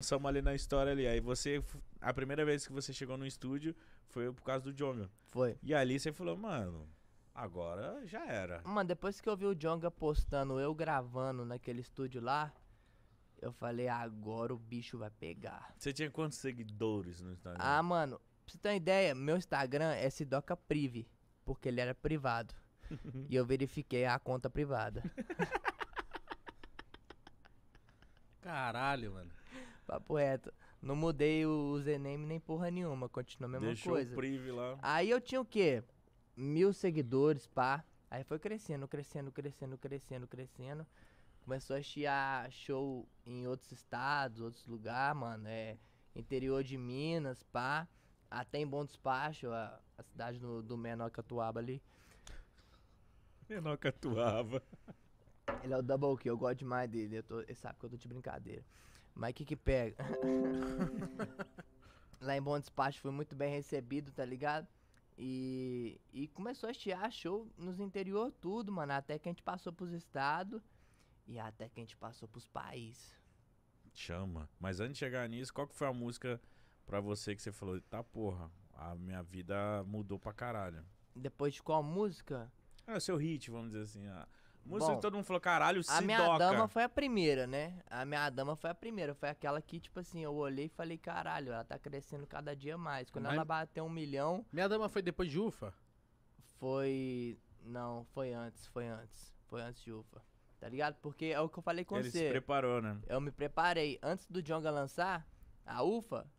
Somos ali na história ali. Aí você. A primeira vez que você chegou no estúdio foi por causa do Jonga. Foi. E ali você falou, mano, agora já era. Mano, depois que eu vi o Jonga postando, eu gravando naquele estúdio lá, eu falei, agora o bicho vai pegar. Você tinha quantos seguidores no Instagram? Ah, mano, pra você ter uma ideia, meu Instagram é Sidoca Prive, porque ele era privado. e eu verifiquei a conta privada. Caralho, mano. Papo reto. Não mudei o username nem porra nenhuma, continua a mesma Deixou coisa. o prive lá. Aí eu tinha o quê? Mil seguidores, pá. Aí foi crescendo, crescendo, crescendo, crescendo, crescendo. Começou a chiar show em outros estados, outros lugares, mano. É interior de Minas, pá. Até em Bom Despacho, a, a cidade do, do Menor Catuaba ali. Menor Catuaba. Ele é o Double Kill, eu gosto demais dele. Eu tô, ele sabe que eu tô de brincadeira. Mas o que que pega? Lá em Bom Despacho foi muito bem recebido, tá ligado? E, e começou a estiar show nos interior tudo, mano. Até que a gente passou pros estados e até que a gente passou pros países. Chama. Mas antes de chegar nisso, qual que foi a música pra você que você falou, tá porra, a minha vida mudou pra caralho? Depois de qual música? É, o seu hit, vamos dizer assim. A... Música Bom, todo mundo falou, caralho, se A minha doca. dama foi a primeira, né? A minha dama foi a primeira. Foi aquela que, tipo assim, eu olhei e falei, caralho, ela tá crescendo cada dia mais. Quando Mas... ela bateu um milhão. Minha dama foi depois de Ufa? Foi. Não, foi antes, foi antes. Foi antes de Ufa. Tá ligado? Porque é o que eu falei com Ele você. Ele se preparou, né? Eu me preparei. Antes do Jonga lançar, a Ufa,